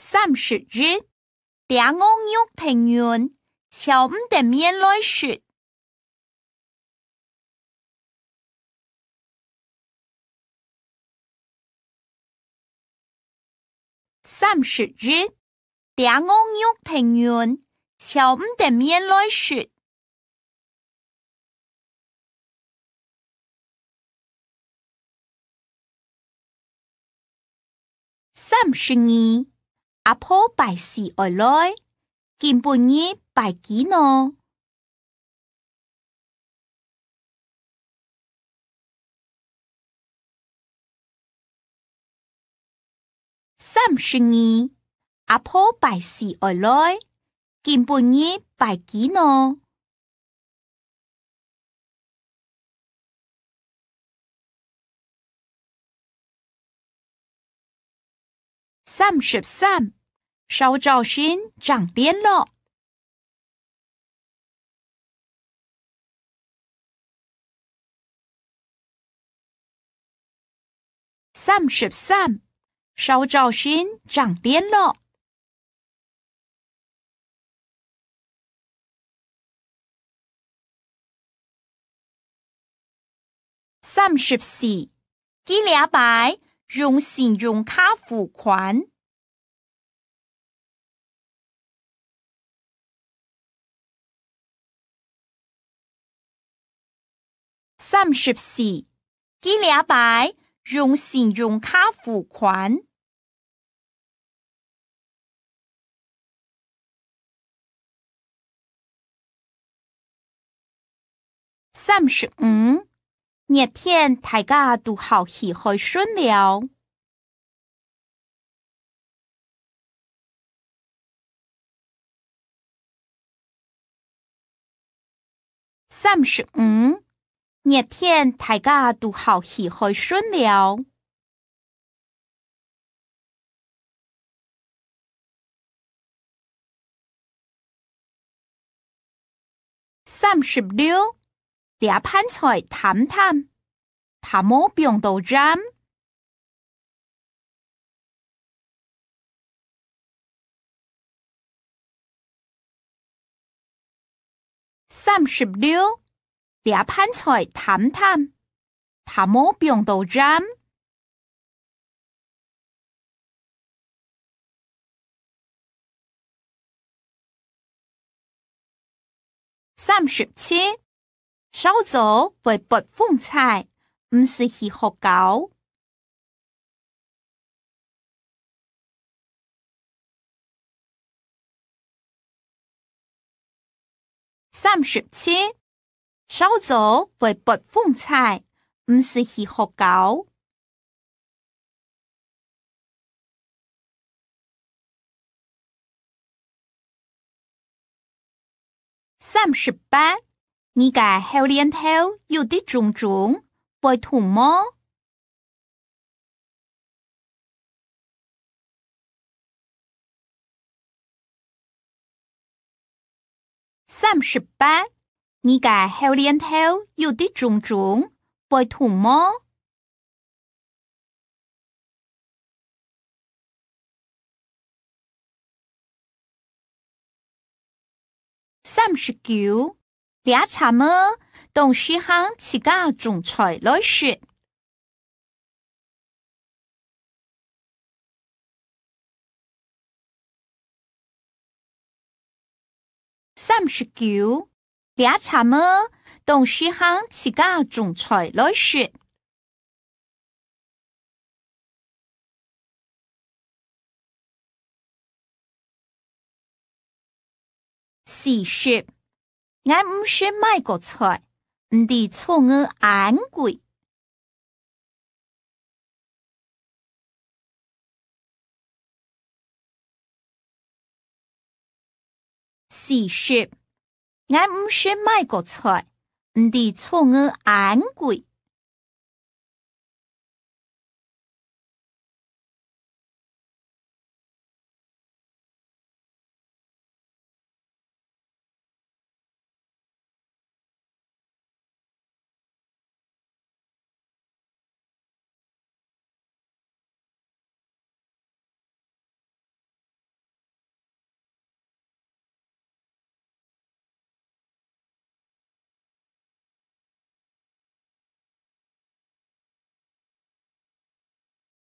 三十日，两安玉平原，瞧不得面来雪。三十日，两安玉平原，瞧不得面来雪。三十二。阿婆拜时外来见半夜拜几耐？三十二。阿婆拜时外来见半夜拜几耐？三十三。稍找寻长链了，三十三。稍找寻长链了，三十四。几两百用信用卡付款。三十四，几两百用信用卡付款。三十五，热天大家都好喜欢穿了。三十五。热天大家都好喜欢孙了，三十六，两盘菜谈谈，怕冇病到染。三十六。凉拌菜，淡淡；怕摸变到脏。三十七，烧早会卜凤菜，唔是喜和狗。三十七。烧佐为卜风菜，唔是喜和狗。三十八，你个后脸头有啲肿肿，会痛么？三十八。你架后连头有啲肿肿，会痛吗？三十九，俩茶么？同树行自家总裁来说，三十九。俩茶么？同树行自家种菜来说，是说俺唔是买国菜，唔地错我昂贵，是说。俺不是卖国菜，唔地错我安贵。